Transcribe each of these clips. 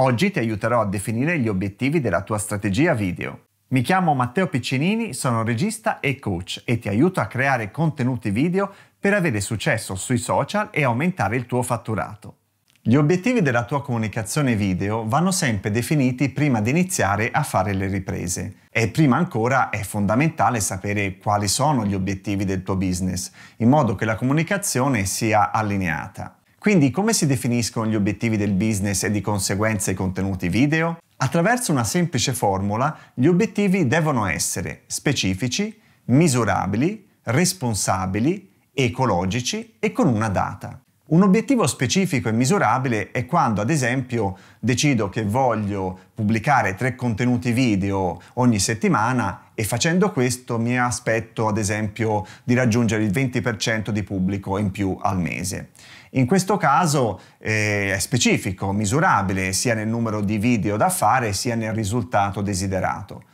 Oggi ti aiuterò a definire gli obiettivi della tua strategia video. Mi chiamo Matteo Piccinini, sono regista e coach e ti aiuto a creare contenuti video per avere successo sui social e aumentare il tuo fatturato. Gli obiettivi della tua comunicazione video vanno sempre definiti prima di iniziare a fare le riprese e prima ancora è fondamentale sapere quali sono gli obiettivi del tuo business in modo che la comunicazione sia allineata. Quindi come si definiscono gli obiettivi del business e di conseguenza i contenuti video? Attraverso una semplice formula gli obiettivi devono essere specifici, misurabili, responsabili, ecologici e con una data. Un obiettivo specifico e misurabile è quando, ad esempio, decido che voglio pubblicare tre contenuti video ogni settimana e facendo questo mi aspetto, ad esempio, di raggiungere il 20% di pubblico in più al mese. In questo caso eh, è specifico, misurabile sia nel numero di video da fare sia nel risultato desiderato.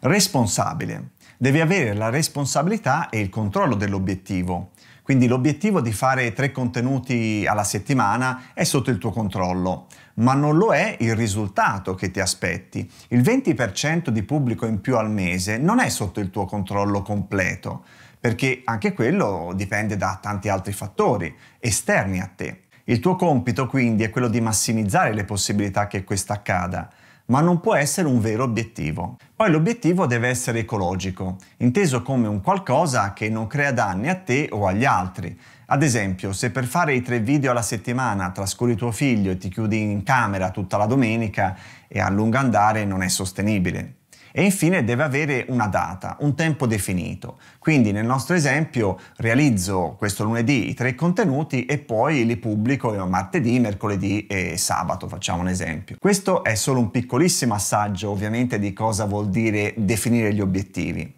Responsabile. Devi avere la responsabilità e il controllo dell'obiettivo. Quindi l'obiettivo di fare tre contenuti alla settimana è sotto il tuo controllo, ma non lo è il risultato che ti aspetti. Il 20% di pubblico in più al mese non è sotto il tuo controllo completo, perché anche quello dipende da tanti altri fattori esterni a te. Il tuo compito quindi è quello di massimizzare le possibilità che questo accada ma non può essere un vero obiettivo. Poi l'obiettivo deve essere ecologico, inteso come un qualcosa che non crea danni a te o agli altri. Ad esempio, se per fare i tre video alla settimana trascuri tuo figlio e ti chiudi in camera tutta la domenica, e a lungo andare non è sostenibile e infine deve avere una data, un tempo definito. Quindi nel nostro esempio realizzo questo lunedì i tre contenuti e poi li pubblico martedì, mercoledì e sabato, facciamo un esempio. Questo è solo un piccolissimo assaggio ovviamente di cosa vuol dire definire gli obiettivi.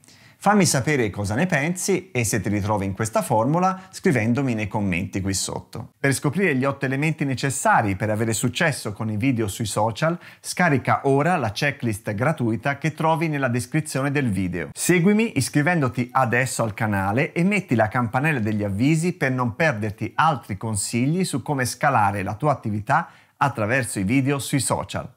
Fammi sapere cosa ne pensi e se ti ritrovi in questa formula scrivendomi nei commenti qui sotto. Per scoprire gli 8 elementi necessari per avere successo con i video sui social, scarica ora la checklist gratuita che trovi nella descrizione del video. Seguimi iscrivendoti adesso al canale e metti la campanella degli avvisi per non perderti altri consigli su come scalare la tua attività attraverso i video sui social.